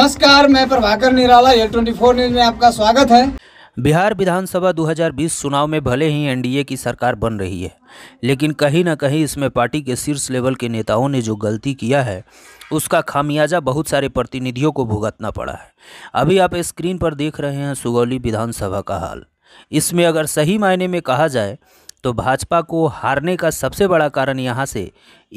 नमस्कार मैं Prabhakar Nirala L twenty four news में आपका स्वागत है बिहार विधानसभा 2020 चुनाव में भले ही एनडीए की सरकार बन रही है लेकिन कहीं ना कहीं इसमें पार्टी के शीर्ष लेवल के नेताओं ने जो गलती किया है उसका खामियाजा बहुत सारे प्रतिनिधियों को भुगतना पड़ा है अभी आप स्क्रीन पर देख रहे हैं सुगौली विधानसभा का हाल इसमें अगर सही मायने में कहा जाए तो भाजपा को हारने का सबसे बड़ा कारण यहाँ से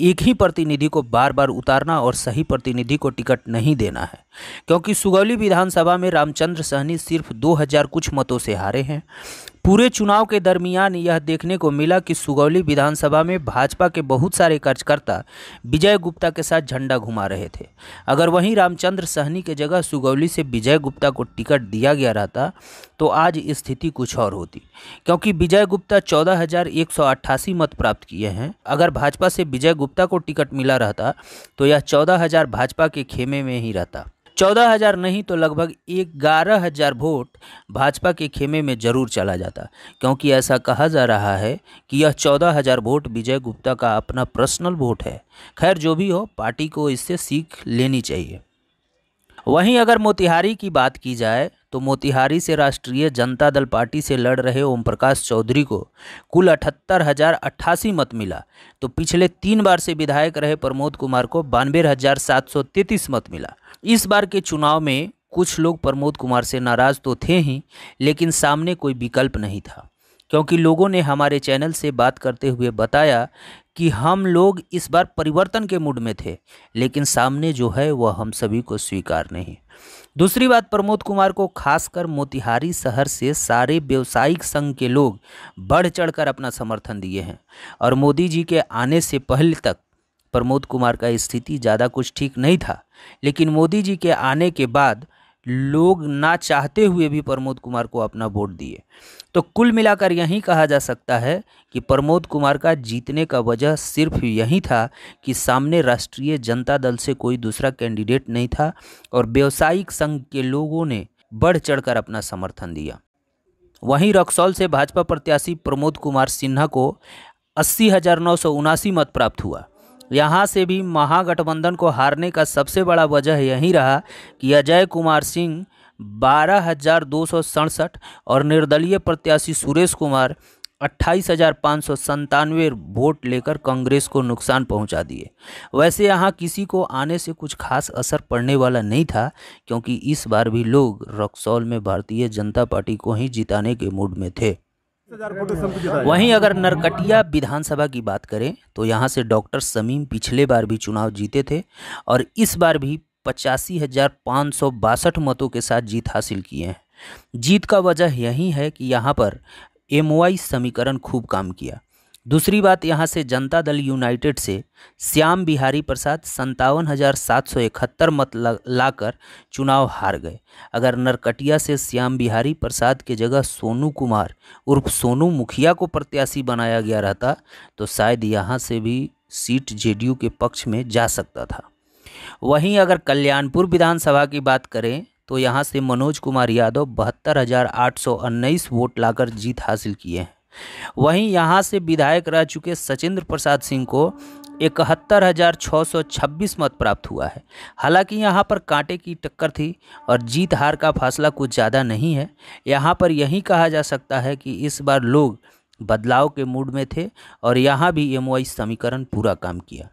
एक ही प्रतिनिधि को बार बार उतारना और सही प्रतिनिधि को टिकट नहीं देना है क्योंकि सुगौली विधानसभा में रामचंद्र सहनी सिर्फ 2000 कुछ मतों से हारे हैं पूरे चुनाव के दरमियान यह देखने को मिला कि सुगौली विधानसभा में भाजपा के बहुत सारे कार्यकर्ता विजय गुप्ता के साथ झंडा घुमा रहे थे अगर वहीं रामचंद्र सहनी के जगह सुगौली से विजय गुप्ता को टिकट दिया गया रहता तो आज स्थिति कुछ और होती क्योंकि विजय गुप्ता चौदह मत प्राप्त किए हैं अगर भाजपा से विजय गुप्ता को टिकट मिला रहता तो यह चौदह भाजपा के खेमे में ही रहता चौदह हज़ार नहीं तो लगभग ग्यारह हज़ार वोट भाजपा के खेमे में जरूर चला जाता क्योंकि ऐसा कहा जा रहा है कि यह चौदह हज़ार वोट विजय गुप्ता का अपना पर्सनल वोट है खैर जो भी हो पार्टी को इससे सीख लेनी चाहिए वहीं अगर मोतिहारी की बात की जाए तो मोतिहारी से राष्ट्रीय जनता दल पार्टी से लड़ रहे ओम प्रकाश चौधरी को कुल अठहत्तर हजार अट्ठासी मत मिला तो पिछले तीन बार से विधायक रहे प्रमोद कुमार को बानवे हजार सात सौ तैतीस मत मिला इस बार के चुनाव में कुछ लोग प्रमोद कुमार से नाराज़ तो थे ही लेकिन सामने कोई विकल्प नहीं था क्योंकि लोगों ने हमारे चैनल से बात करते हुए बताया कि हम लोग इस बार परिवर्तन के मूड में थे लेकिन सामने जो है वह हम सभी को स्वीकार नहीं दूसरी बात प्रमोद कुमार को खासकर मोतिहारी शहर से सारे व्यवसायिक संघ के लोग बढ़ चढ़कर अपना समर्थन दिए हैं और मोदी जी के आने से पहले तक प्रमोद कुमार का स्थिति ज़्यादा कुछ ठीक नहीं था लेकिन मोदी जी के आने के बाद लोग ना चाहते हुए भी प्रमोद कुमार को अपना वोट दिए तो कुल मिलाकर यही कहा जा सकता है कि प्रमोद कुमार का जीतने का वजह सिर्फ यही था कि सामने राष्ट्रीय जनता दल से कोई दूसरा कैंडिडेट नहीं था और व्यावसायिक संघ के लोगों ने बढ़ चढ़कर अपना समर्थन दिया वहीं रक्सौल से भाजपा प्रत्याशी प्रमोद कुमार सिन्हा को अस्सी हज़ार नौ सौ उनासी मत प्राप्त हुआ यहाँ से भी महागठबंधन को हारने का सबसे बड़ा वजह यही रहा कि अजय कुमार सिंह बारह हजार दो सौ सड़सठ और निर्दलीय प्रत्याशी सुरेश कुमार अट्ठाईस हजार पाँच सौ संतानवे वोट लेकर कांग्रेस को नुकसान पहुंचा दिए वैसे यहाँ किसी को आने से कुछ खास असर पड़ने वाला नहीं था क्योंकि इस बार भी लोग रक्सौल में भारतीय जनता पार्टी को ही जिताने के मूड में थे वहीं अगर नरकटिया विधानसभा की बात करें तो यहाँ से डॉक्टर समीम पिछले बार भी चुनाव जीते थे और इस बार भी पचासी हजार पाँच सौ बासठ मतों के साथ जीत हासिल किए हैं जीत का वजह यही है कि यहाँ पर एम समीकरण खूब काम किया दूसरी बात यहाँ से जनता दल यूनाइटेड से श्याम बिहारी प्रसाद संतावन हज़ार सात सौ इकहत्तर मत लाकर चुनाव हार गए अगर नरकटिया से श्याम बिहारी प्रसाद के जगह सोनू कुमार उर्फ सोनू मुखिया को प्रत्याशी बनाया गया रहता तो शायद यहाँ से भी सीट जेडीयू के पक्ष में जा सकता था वहीं अगर कल्याणपुर विधानसभा की बात करें तो यहाँ से मनोज कुमार यादव बहत्तर हज़ार आठ सौ उन्नीस वोट लाकर जीत हासिल किए हैं वहीं यहां से विधायक रह चुके सचिंद्र प्रसाद सिंह को इकहत्तर हज़ार छः सौ छब्बीस मत प्राप्त हुआ है हालांकि यहां पर कांटे की टक्कर थी और जीत हार का फासला कुछ ज़्यादा नहीं है यहां पर यही कहा जा सकता है कि इस बार लोग बदलाव के मूड में थे और यहाँ भी एम समीकरण पूरा काम किया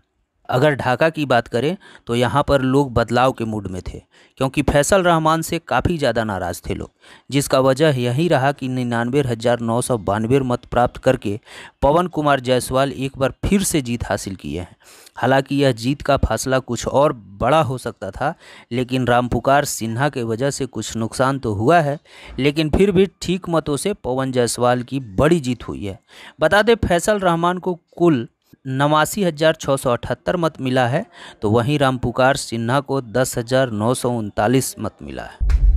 अगर ढाका की बात करें तो यहाँ पर लोग बदलाव के मूड में थे क्योंकि फैसल रहमान से काफ़ी ज़्यादा नाराज़ थे लोग जिसका वजह यही रहा कि निन्यानवे हज़ार नौ सौ बानवे मत प्राप्त करके पवन कुमार जायसवाल एक बार फिर से जीत हासिल किए हैं हालांकि यह जीत का फासला कुछ और बड़ा हो सकता था लेकिन रामपुकार सिन्हा के वजह से कुछ नुकसान तो हुआ है लेकिन फिर भी ठीक मतों से पवन जायसवाल की बड़ी जीत हुई है बता दें फैसल रहमान को कुल नवासी हज़ार छः सौ अठहत्तर मत मिला है तो वहीं रामपुकार सिन्हा को दस हज़ार नौ सौ उनतालीस मत मिला है